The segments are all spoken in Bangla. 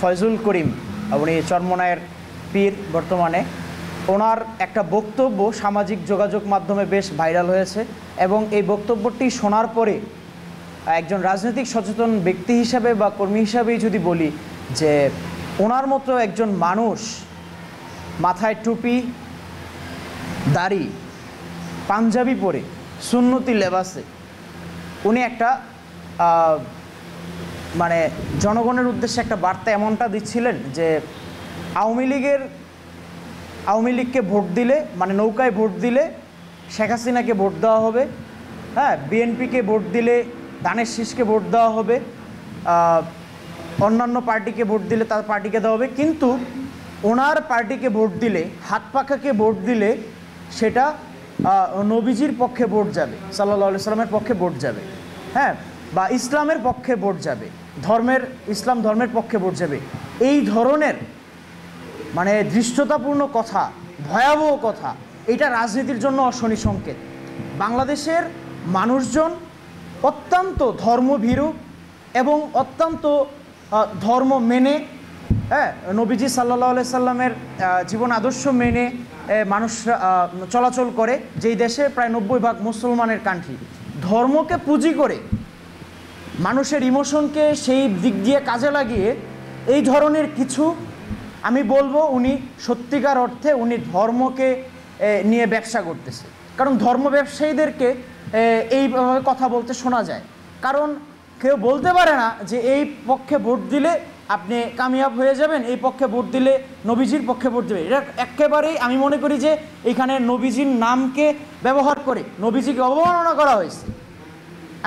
ফয়জুল করিম উনি চর্মনায়ের পীর বর্তমানে ওনার একটা বক্তব্য সামাজিক যোগাযোগ মাধ্যমে বেশ ভাইরাল হয়েছে এবং এই বক্তব্যটি শোনার পরে একজন রাজনৈতিক সচেতন ব্যক্তি হিসাবে বা কর্মী হিসাবেই যদি বলি যে ওনার মতো একজন মানুষ মাথায় টুপি দাড়ি পাঞ্জাবি পরে সুন্নতি লেবাসে উনি একটা মানে জনগণের উদ্দেশ্যে একটা বার্তা এমনটা দিচ্ছিলেন যে আওয়ামী লীগের আওয়ামী লীগকে ভোট দিলে মানে নৌকায় ভোট দিলে শেখ হাসিনাকে ভোট দেওয়া হবে হ্যাঁ বিএনপিকে ভোট দিলে দানের শীষকে ভোট দেওয়া হবে অন্যান্য পার্টিকে ভোট দিলে তার পার্টিকে দেওয়া হবে কিন্তু ওনার পার্টিকে ভোট দিলে হাত পাখাকে ভোট দিলে সেটা নবীজির পক্ষে ভোট যাবে সাল্লা সাল্লামের পক্ষে ভোট যাবে হ্যাঁ বা ইসলামের পক্ষে ভোট যাবে ধর্মের ইসলাম ধর্মের পক্ষে ভোট যাবে এই ধরনের মানে দৃশ্যতাপূর্ণ কথা ভয়াবহ কথা এটা রাজনীতির জন্য অশনি সংকেত বাংলাদেশের মানুষজন অত্যন্ত ধর্মভীরু এবং অত্যন্ত ধর্ম মেনে হ্যাঁ নবীজি সাল্লা সাল্লামের জীবন আদর্শ মেনে মানুষরা চলাচল করে যেই দেশে প্রায় নব্বই ভাগ মুসলমানের কান্ট্রি ধর্মকে পুঁজি করে মানুষের ইমোশনকে সেই দিক দিয়ে কাজে লাগিয়ে এই ধরনের কিছু আমি বলবো উনি সত্যিকার অর্থে উনি ধর্মকে নিয়ে ব্যবসা করতেছে কারণ ধর্ম ব্যবসায়ীদেরকে এইভাবে কথা বলতে শোনা যায় কারণ কেউ বলতে পারে না যে এই পক্ষে ভোট দিলে আপনি কামিয়াব হয়ে যাবেন এই পক্ষে ভোট দিলে নবীজির পক্ষে ভোট দেবে এটা একেবারেই আমি মনে করি যে এখানে নবীজির নামকে ব্যবহার করে নবীজিকে অবমাননা করা হয়েছে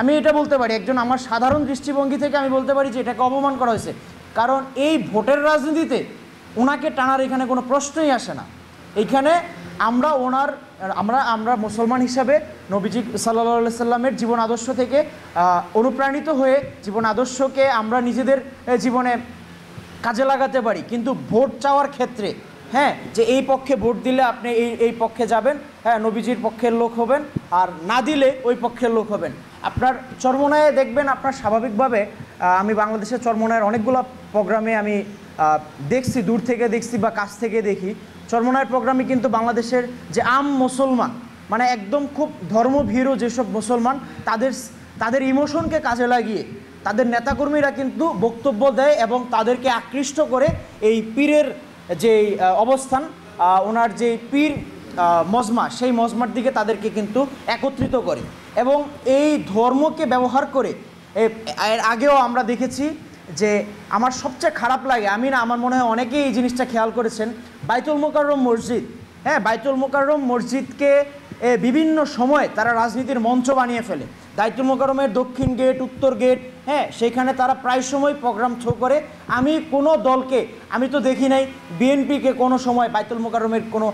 আমি এটা বলতে পারি একজন আমার সাধারণ দৃষ্টিভঙ্গি থেকে আমি বলতে পারি যে এটাকে অপমান করা হয়েছে কারণ এই ভোটের রাজনীতিতে ওনাকে টানার এখানে কোনো প্রশ্নই আসে না এখানে আমরা ওনার আমরা আমরা মুসলমান হিসাবে নবীজি সাল্লা সাল্লামের জীবন আদর্শ থেকে অনুপ্রাণিত হয়ে জীবন আদর্শকে আমরা নিজেদের জীবনে কাজে লাগাতে পারি কিন্তু ভোট চাওয়ার ক্ষেত্রে হ্যাঁ যে এই পক্ষে ভোট দিলে আপনি এই এই পক্ষে যাবেন হ্যাঁ নবীজির পক্ষের লোক হবেন আর না দিলে ওই পক্ষের লোক হবেন আপনার চর্মনায় দেখবেন আপনার স্বাভাবিকভাবে আমি বাংলাদেশের চর্মনায়ের অনেকগুলো প্রোগ্রামে আমি দেখছি দূর থেকে দেখছি বা কাছ থেকে দেখি চর্মনায়ের প্রোগ্রামে কিন্তু বাংলাদেশের যে আম মুসলমান মানে একদম খুব ধর্মভীরু যেসব মুসলমান তাদের তাদের ইমোশনকে কাজে লাগিয়ে তাদের নেতাকর্মীরা কিন্তু বক্তব্য দেয় এবং তাদেরকে আকৃষ্ট করে এই পীরের যে অবস্থান ওনার যে পীর মজমা সেই মজমার দিকে তাদেরকে কিন্তু একত্রিত করে এবং এই ধর্মকে ব্যবহার করে এর আগেও আমরা দেখেছি যে আমার সবচেয়ে খারাপ লাগে আমি না আমার মনে হয় অনেকেই এই জিনিসটা খেয়াল করেছেন বাইতুল মোকাররম মসজিদ হ্যাঁ বাইতুল মোকাররম মসজিদকে বিভিন্ন সময়ে তারা রাজনীতির মঞ্চ বানিয়ে ফেলে দায়িত্ব মোকারমের দক্ষিণ গেট উত্তর গেট হ্যাঁ সেখানে তারা প্রায় সময় প্রোগ্রাম থ্রো করে আমি কোনো দলকে আমি তো দেখি নাই বিএনপিকে কোনো সময় বাইতুল মোকারমের কোনো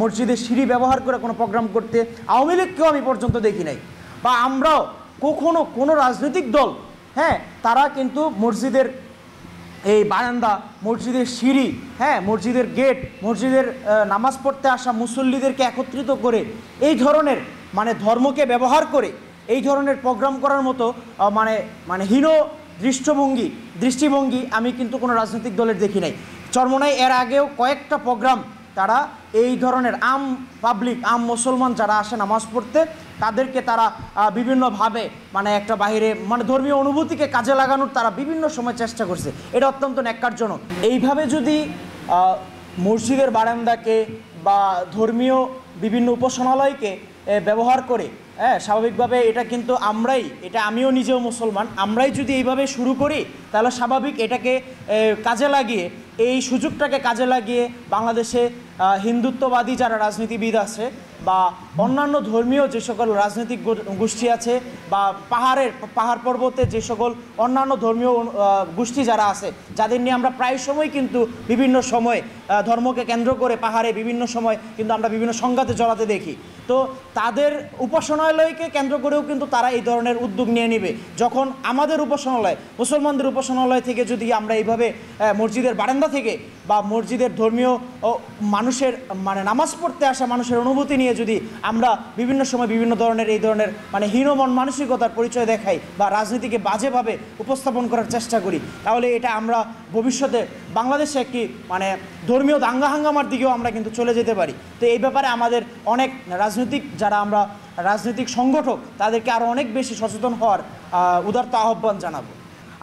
মসজিদের সিঁড়ি ব্যবহার করে কোনো প্রোগ্রাম করতে আওয়ামী লীগকেও আমি পর্যন্ত দেখি নাই বা আমরাও কখনো কোনো রাজনৈতিক দল হ্যাঁ তারা কিন্তু মসজিদের এই বারান্দা মসজিদের সিঁড়ি হ্যাঁ মসজিদের গেট মসজিদের নামাজ পড়তে আসা মুসল্লিদেরকে একত্রিত করে এই ধরনের মানে ধর্মকে ব্যবহার করে এই ধরনের প্রোগ্রাম করার মতো মানে মানে হীন দৃষ্টভঙ্গি দৃষ্টিভঙ্গি আমি কিন্তু কোনো রাজনৈতিক দলের দেখি নাই চর্মনাই এর আগেও কয়েকটা প্রোগ্রাম তারা এই ধরনের আম পাবলিক আম মুসলমান যারা আসে নামাজ পড়তে তাদেরকে তারা বিভিন্নভাবে মানে একটা বাহিরে মানে ধর্মীয় অনুভূতিকে কাজে লাগানোর তারা বিভিন্ন সময় চেষ্টা করছে এটা অত্যন্ত ন্যাক্কারজনক এইভাবে যদি মসজিদের বারান্দাকে বা ধর্মীয় বিভিন্ন উপাসনালয়কে ব্যবহার করে হ্যাঁ স্বাভাবিকভাবে এটা কিন্তু আমরাই এটা আমিও নিজেও মুসলমান আমরাই যদি এইভাবে শুরু করি তাহলে স্বাভাবিক এটাকে কাজে লাগিয়ে এই সুযোগটাকে কাজে লাগিয়ে বাংলাদেশে হিন্দুত্ববাদী যারা রাজনীতিবিদ আছে বা অন্যান্য ধর্মীয় যে সকল রাজনৈতিক গোষ্ঠী আছে বা পাহাড়ের পাহাড় পর্বতে যে সকল অন্যান্য ধর্মীয় গোষ্ঠী যারা আছে যাদের নিয়ে আমরা প্রায় সময় কিন্তু বিভিন্ন সময়ে ধর্মকে কেন্দ্র করে পাহাড়ে বিভিন্ন সময় কিন্তু আমরা বিভিন্ন সংঘাতে জড়াতে দেখি তো তাদের উপাসনালয়কে কেন্দ্র করেও কিন্তু তারা এই ধরনের উদ্যোগ নিয়ে নেবে যখন আমাদের উপাসনালয় মুসলমানদের উপাসনালয় থেকে যদি আমরা এইভাবে মসজিদের বারান্দা থেকে বা মসজিদের ধর্মীয় মানুষের মানে নামাজ পড়তে আসা মানুষের অনুভূতি নিয়ে যদি আমরা বিভিন্ন সময় বিভিন্ন ধরনের এই ধরনের মানে হীনমন মানসিকতার পরিচয় দেখাই বা রাজনীতিকে বাজেভাবে উপস্থাপন করার চেষ্টা করি তাহলে এটা আমরা ভবিষ্যতে বাংলাদেশে একটি মানে ধর্মীয় দাঙ্গা হাঙ্গামার দিকেও আমরা কিন্তু চলে যেতে পারি তো এই ব্যাপারে আমাদের অনেক রাজনৈতিক যারা আমরা রাজনৈতিক সংগঠক তাদেরকে আরও অনেক বেশি সচেতন হওয়ার উদারত আহ্বান জানাবো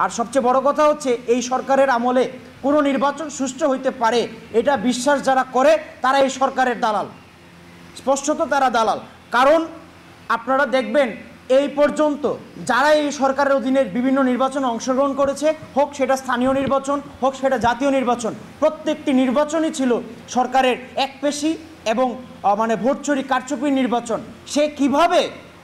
আর সবচেয়ে বড় কথা হচ্ছে এই সরকারের আমলে কোনো নির্বাচন সুষ্ঠু হইতে পারে এটা বিশ্বাস যারা করে তারা এই সরকারের দালাল স্পষ্টত তারা দালাল কারণ আপনারা দেখবেন এই পর্যন্ত যারা এই সরকারের অধীনে বিভিন্ন নির্বাচনে অংশগ্রহণ করেছে হোক সেটা স্থানীয় নির্বাচন হোক সেটা জাতীয় নির্বাচন প্রত্যেকটি নির্বাচনই ছিল সরকারের একপেশি এবং মানে ভোট চুরি কারচুপির নির্বাচন সে কিভাবে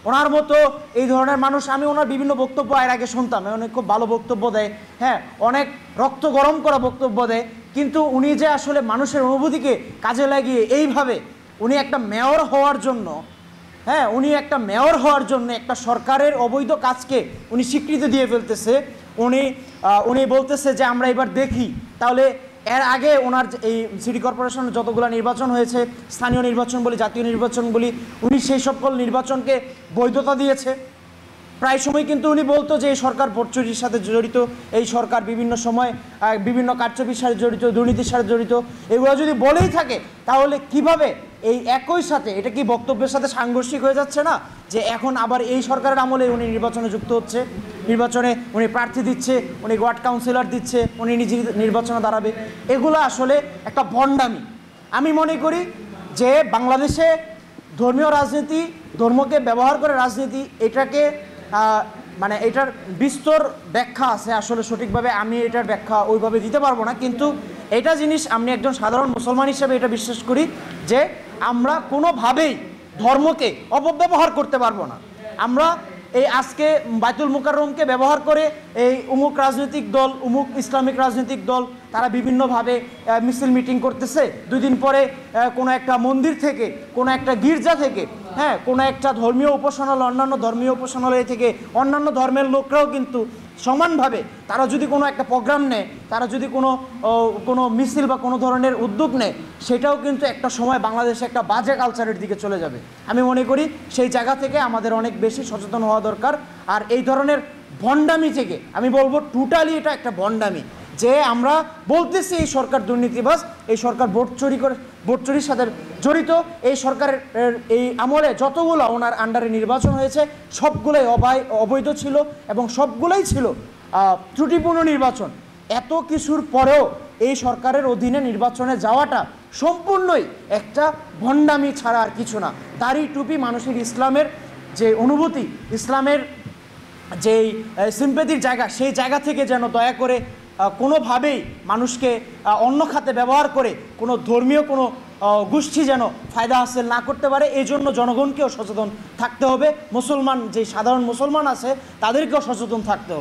ওনার মতো এই ধরনের মানুষ আমি ওনার বিভিন্ন বক্তব্য এর আগে শুনতাম অনেক খুব ভালো বক্তব্য দেয় হ্যাঁ অনেক রক্ত গরম করা বক্তব্য দেয় কিন্তু উনি যে আসলে মানুষের অনুভূতিকে কাজে লাগিয়ে এইভাবে উনি একটা মেয়র হওয়ার জন্য হ্যাঁ উনি একটা মেয়র হওয়ার জন্য একটা সরকারের অবৈধ কাজকে উনি স্বীকৃতি দিয়ে ফেলতেছে উনি উনি বলতেছে যে আমরা এবার দেখি তাহলে এর আগে ওনার এই সিটি কর্পোরেশনের যতগুলো নির্বাচন হয়েছে স্থানীয় নির্বাচন বলি জাতীয় নির্বাচন বলি উনি সেই সকল নির্বাচনকে বৈধতা দিয়েছে প্রায় সময় কিন্তু উনি বলতো যে এই সরকার ভোটচুরির সাথে জড়িত এই সরকার বিভিন্ন সময় বিভিন্ন কারচুপির সাথে জড়িত দুর্নীতির সাথে জড়িত এগুলো যদি বলেই থাকে তাহলে কিভাবে এই একই সাথে এটা কি বক্তব্যের সাথে সাংঘর্ষিক হয়ে যাচ্ছে না যে এখন আবার এই সরকারের আমলে উনি নির্বাচনে যুক্ত হচ্ছে নির্বাচনে উনি প্রার্থী দিচ্ছে উনি ওয়ার্ড কাউন্সিলর দিচ্ছে উনি নিজে নির্বাচনে দাঁড়াবে এগুলো আসলে একটা ভণ্ডামি আমি মনে করি যে বাংলাদেশে ধর্মীয় রাজনীতি ধর্মকে ব্যবহার করে রাজনীতি এটাকে মানে এটার বিস্তর ব্যাখ্যা আছে আসলে সঠিকভাবে আমি এটার ব্যাখ্যা ওইভাবে দিতে পারবো না কিন্তু এটা জিনিস আমি একজন সাধারণ মুসলমান হিসেবে এটা বিশ্বাস করি যে আমরা কোনোভাবেই ধর্মকে অপব্যবহার করতে পারবো না আমরা এই আজকে বাইতুল মুকাররমকে ব্যবহার করে এই উমুক রাজনৈতিক দল উমুক ইসলামিক রাজনৈতিক দল তারা বিভিন্নভাবে মিছিল মিটিং করতেছে দুদিন পরে কোনো একটা মন্দির থেকে কোনো একটা গির্জা থেকে হ্যাঁ কোনো একটা ধর্মীয় উপাসনালয় অন্যান্য ধর্মীয় উপাসনালয় থেকে অন্যান্য ধর্মের লোকরাও কিন্তু সমানভাবে তারা যদি কোনো একটা প্রোগ্রাম নেয় তারা যদি কোনো কোনো মিছিল বা কোনো ধরনের উদ্যোগ নেয় সেটাও কিন্তু একটা সময় বাংলাদেশে একটা বাজে কালচারের দিকে চলে যাবে আমি মনে করি সেই জায়গা থেকে আমাদের অনেক বেশি সচেতন হওয়া দরকার আর এই ধরনের ভণ্ডামি থেকে আমি বলবো টোটালি এটা একটা ভণ্ডামি যে আমরা বলতেছি এই সরকার দুর্নীতিবাস এই সরকার ভোট চুরি করে ভোট সাথে জড়িত এই সরকারের এই আমলে যতগুলো ওনার আন্ডারে নির্বাচন হয়েছে সবগুলোই অবায় অবৈধ ছিল এবং সবগুলোই ছিল ত্রুটিপূর্ণ নির্বাচন এত কিছুর পরেও এই সরকারের অধীনে নির্বাচনে যাওয়াটা সম্পূর্ণই একটা ভণ্ডামি ছাড়া আর কিছু না তারই টুপি মানুষের ইসলামের যে অনুভূতি ইসলামের যেই সিম্পেতির জায়গা সেই জায়গা থেকে যেন দয়া করে কোনোভাবেই মানুষকে অন্য খাতে ব্যবহার করে কোনো ধর্মীয় কোনো গোষ্ঠী যেন ফায়দা হাসিল না করতে পারে এই জন্য জনগণকেও সচেতন থাকতে হবে মুসলমান যে সাধারণ মুসলমান আছে তাদেরকেও সচেতন থাকতে হবে